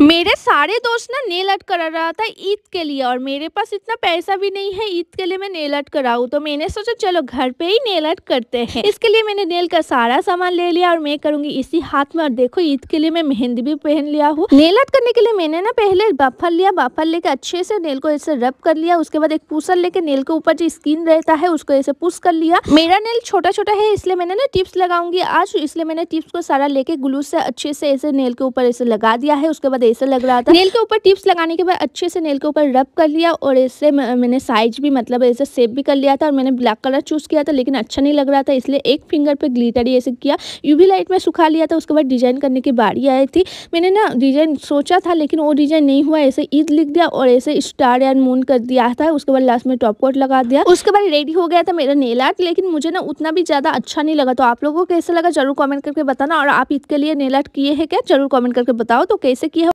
मेरे सारे दोस्त ना नेल आर्ट करा रहा था ईद के लिए और मेरे पास इतना पैसा भी नहीं है ईद के लिए मैं नेल आर्ट कराऊँ तो मैंने सोचा चलो घर पे ही नेल आर्ट करते हैं इसके लिए मैंने नेल का सारा सामान ले लिया और मैं करूंगी इसी हाथ में और देखो ईद के लिए मैं मेहंदी भी पहन लिया हूँ नेल आर्ट करने के लिए मैंने ना पहले बाफर लिया बाफर लेके अच्छे से नेल को ऐसे रब कर लिया उसके बाद एक पूसर लेके नेल के ऊपर जो स्किन रहता है उसको ऐसे पुस कर लिया मेरा नेल छोटा छोटा है इसलिए मैंने ना टिप्स लगाऊंगी आज इसलिए मैंने टिप्स को सारा लेके ग्लू से अच्छे से ऐसे नेल के ऊपर ऐसे लगा दिया है उसके बाद ऐसा लग रहा था नेल के ऊपर टिप्स लगाने के बाद अच्छे से नेल के ऊपर रब कर लिया और इससे मैंने साइज भी मतलब ऐसे सेप भी कर लिया था और मैंने ब्लैक कलर चूज़ किया था लेकिन अच्छा नहीं लग रहा था इसलिए एक फिंगर पर ग्लीटर ऐसे किया यूवी लाइट में सुखा लिया था उसके बाद डिजाइन करने की बारी आई थी मैंने ना डिजाइन सोचा था लेकिन वो डिजाइन नहीं हुआ ऐसे ईद लिख दिया और ऐसे स्टार एंड मून कर दिया था उसके बाद लास्ट में टॉप कोट लगा दिया उसके बाद रेडी हो गया था मेरा नेल आर्ट लेकिन मुझे ना उतना भी ज़्यादा अच्छा नहीं लगा तो आप लोगों को कैसा लगा जरूर कमेंट करके बताना और आप ईद के लिए नेल आर्ट किए हैं क्या जरूर कमेंट करके बताओ तो कैसे किया